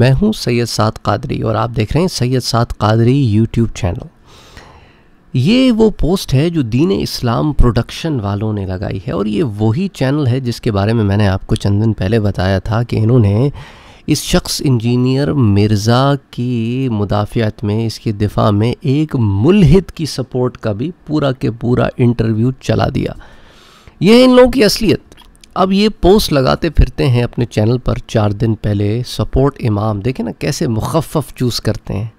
मैं हूं सैयद सात कादरी और आप देख रहे हैं सैयद सात कादरी यूट्यूब चैनल ये वो पोस्ट है जो दीन इस्लाम प्रोडक्शन वालों ने लगाई है और ये वही चैनल है जिसके बारे में मैंने आपको चंद दिन पहले बताया था कि इन्होंने इस शख्स इंजीनियर मिर्ज़ा की मुदाफ़ियत में इसके दिफा में एक मुलहित की सपोर्ट का भी पूरा के पूरा इंटरव्यू चला दिया यह इन लोगों की असलियत अब ये पोस्ट लगाते फिरते हैं अपने चैनल पर चार दिन पहले सपोर्ट इमाम देखें ना कैसे मुखफ़ चूज़ करते हैं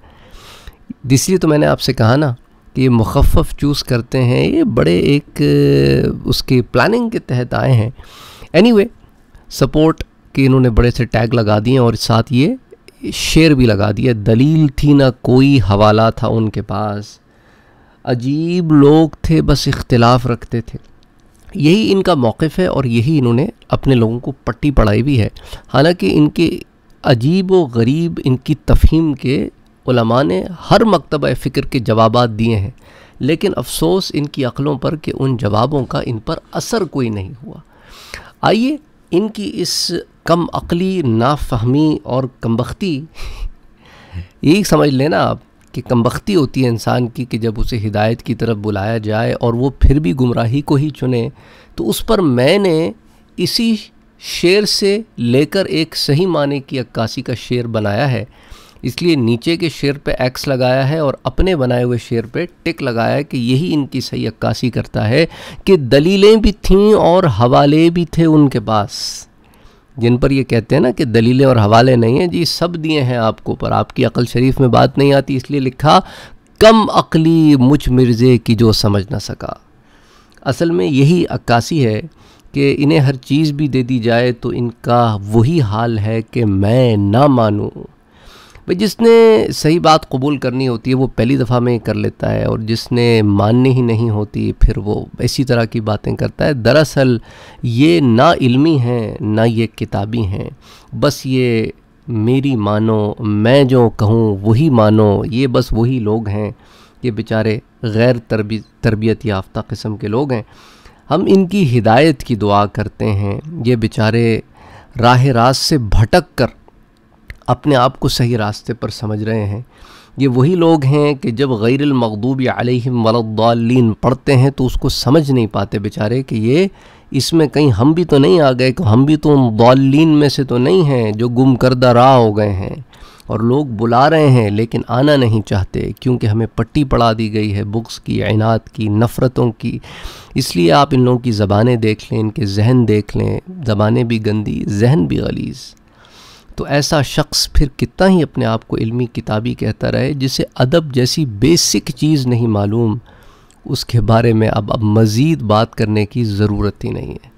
इसलिए तो मैंने आपसे कहा ना कि ये मुखफ़ चूज़ करते हैं ये बड़े एक उसके प्लानिंग के तहत आए हैं एनीवे सपोर्ट के इन्होंने बड़े से टैग लगा दिए और साथ ये शेर भी लगा दिया दलील थी ना कोई हवाला था उनके पास अजीब लोग थे बस इख्तिलाफ़ रखते थे यही इनका मौक़ है और यही इन्होंने अपने लोगों को पट्टी पढ़ाई भी है हालांकि इनके अजीब व गरीब इनकी तफहीम के उलमा ने हर मकतब फ़िक्र के जवाब दिए हैं लेकिन अफसोस इनकी अक़लों पर कि उन जवाबों का इन पर असर कोई नहीं हुआ आइए इनकी इस कम अकली नाफहमी और कमबख्ती यही समझ लेना आप कि कमबख्ती होती है इंसान की कि जब उसे हिदायत की तरफ बुलाया जाए और वो फिर भी गुमराही को ही चुने तो उस पर मैंने इसी शेर से लेकर एक सही माने की अक्कासी का शेर बनाया है इसलिए नीचे के शेर पे एक्स लगाया है और अपने बनाए हुए शेर पे टिक लगाया है कि यही इनकी सही अक्कासी करता है कि दलीलें भी थीं और हवाले भी थे उनके पास जिन पर ये कहते हैं ना कि दलीलें और हवाले नहीं हैं जी सब दिए हैं आपको पर आपकी अकल शरीफ में बात नहीं आती इसलिए लिखा कम अकली मुझ मिर्ज़े की जो समझ ना सका असल में यही अक्कासी है कि इन्हें हर चीज़ भी दे दी जाए तो इनका वही हाल है कि मैं ना मानूँ भाई जिसने सही बात कबूल करनी होती है वो पहली दफ़ा में कर लेता है और जिसने माननी ही नहीं होती फिर वो इसी तरह की बातें करता है दरअसल ये ना इल्मी हैं ना ये किताबी हैं बस ये मेरी मानो मैं जो कहूँ वही मानो ये बस वही लोग हैं ये बेचारे गैर तरबी तरबियत याफ्ता किस्म के लोग हैं हम इनकी हिदायत की दुआ करते हैं ये बेचारे राह रास से भटक कर अपने आप को सही रास्ते पर समझ रहे हैं ये वही लोग हैं कि जब गैरमकदूब अलहम वलद्दालीन पढ़ते हैं तो उसको समझ नहीं पाते बेचारे कि ये इसमें कहीं हम भी तो नहीं आ गए कि हम भी तो दालीन में से तो नहीं हैं जो गुम करदा राह हो गए हैं और लोग बुला रहे हैं लेकिन आना नहीं चाहते क्योंकि हमें पट्टी पढ़ा दी गई है बुक्स की इनात की नफ़रतों की इसलिए आप इन लोगों की ज़बानें देख लें इनके जहन देख लें ज़बानें भी गंदी जहन भी गलीज़ तो ऐसा शख्स फिर कितना ही अपने आप को इल्मी किताबी कहता रहे जिसे अदब जैसी बेसिक चीज़ नहीं मालूम उसके बारे में अब अब मज़ीद बात करने की ज़रूरत ही नहीं है